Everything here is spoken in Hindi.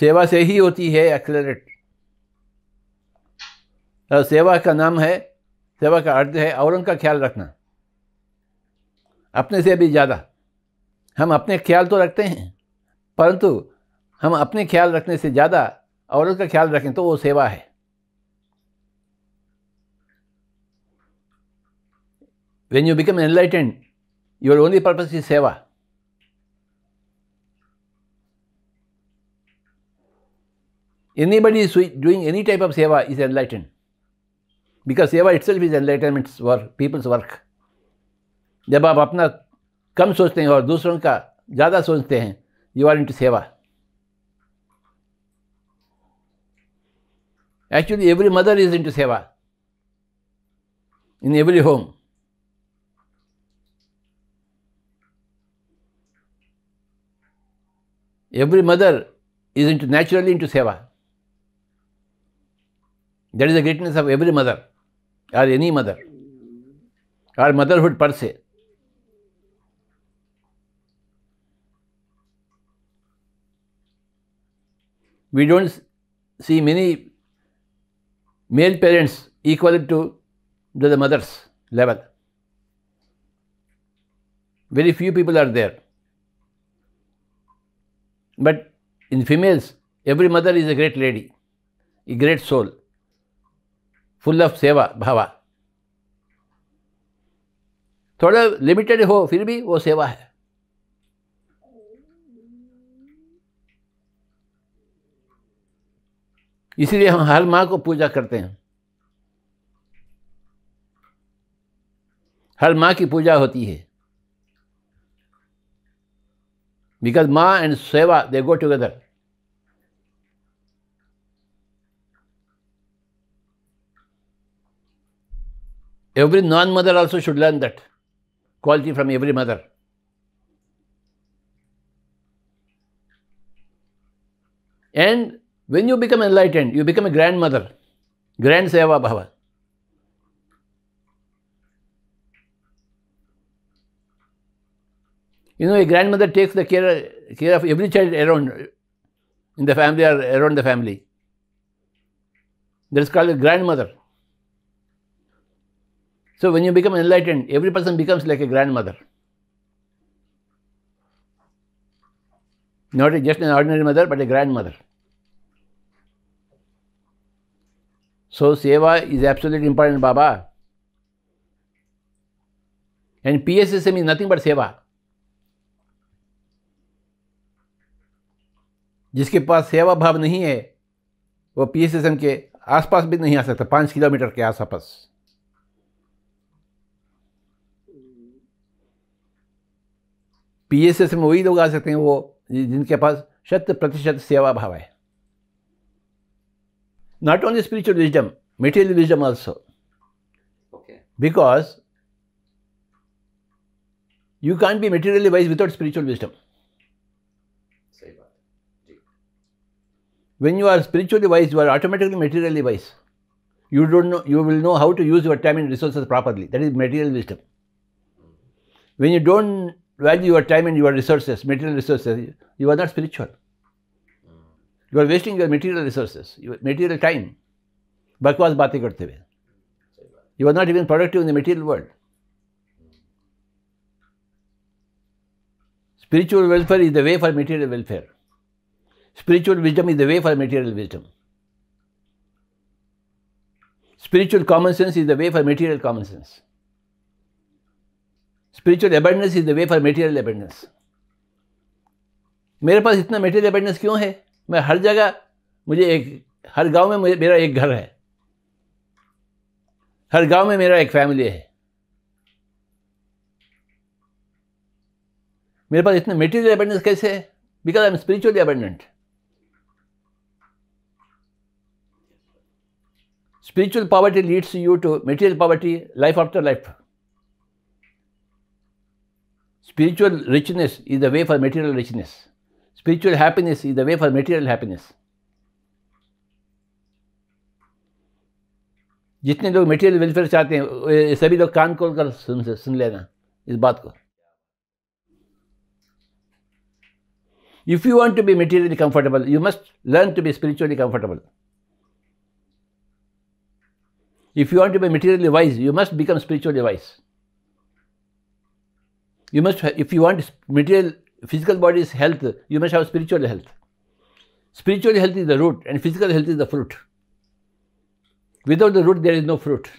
सेवा से ही होती है एक्सेलरेट और सेवा का नाम है सेवा का अर्थ है औरों का ख्याल रखना अपने से भी ज़्यादा हम अपने ख्याल तो रखते हैं परंतु हम अपने ख्याल रखने से ज़्यादा औरों का ख्याल रखें तो वो सेवा है when you become enlightened your only purpose is seva Anybody is doing any type of seva is enlightened because seva itself is enlightenment for people's work. jab aap apna kam sochte hain aur dusron ka zyada sochte hain you are into seva actually every mother is into seva in every home every mother is into naturally into seva That is the greatness of every mother or any mother or motherhood per se. We don't see many male parents equal to the mother's level. Very few people are there. But in females, every mother is a great lady, a great soul. Full of seva bhava थोड़ा लिमिटेड हो फिर भी वो सेवा है इसीलिए हम हर माँ को पूजा करते हैं हर माँ की पूजा होती है because maa and seva they go together Every non mother also should learn that quality from every mother. And when you become enlightened, you become a grandmother, grand seva bhava. You know, a grandmother takes the care, care of every child around in the family or around the family. That is called a grandmother. So when you become enlightened, every person becomes like a grandmother. Not just an ordinary mother, but a grandmother. So seva is absolutely important, Baba. And PSSM is nothing but seva. जिसके पास सेवा भाव नहीं है वो पीएसएसएम के आसपास भी नहीं आ सकता पाँच किलोमीटर के आसपास पीएसएस में वही लोग आ सकते हैं वो जिनके पास शत प्रतिशत सेवा भाव है not only spiritual wisdom, material wisdom also. Okay. Because you can't be materially wise without spiritual wisdom. When you are spiritually wise, you are automatically materially wise. You don't know you will know how to use your time and resources properly. That is material wisdom. When you don't value your time and your resources, material resources, you are not spiritual. You are wasting your material resources, your material time. Bhakwas bhati karteve. You are not even productive in the material world. Spiritual welfare is the way for material welfare. Spiritual wisdom is the way for material wisdom. Spiritual common sense is the way for material common sense. Spiritual abundance is the way for material abundance मेरे पास इतना मेटीरियल एबेंडेंस क्यों है मैं हर जगह मुझे एक हर गांव में मुझे मेरा एक घर है हर गांव में मेरा एक फैमिली है मेरे पास इतना मेटीरियल एबेंडेंस कैसे है because I am spiritually abundant spiritual poverty leads you to material poverty life after life Spiritual richness is the way for material richness. Spiritual happiness is the way for material happiness. जितने लोग मटेरियल वेलफेयर चाहते हैं सभी लोग कान खोल कर सुन सुन लेना इस बात को if you want to be materially comfortable you must learn to be spiritually comfortable if you want to be materially wise you must become spiritually wise you must have, if you want material physical body's health, you must have spiritual health. Spiritual health is the root and physical health is the fruit. Without the root, there is no fruit.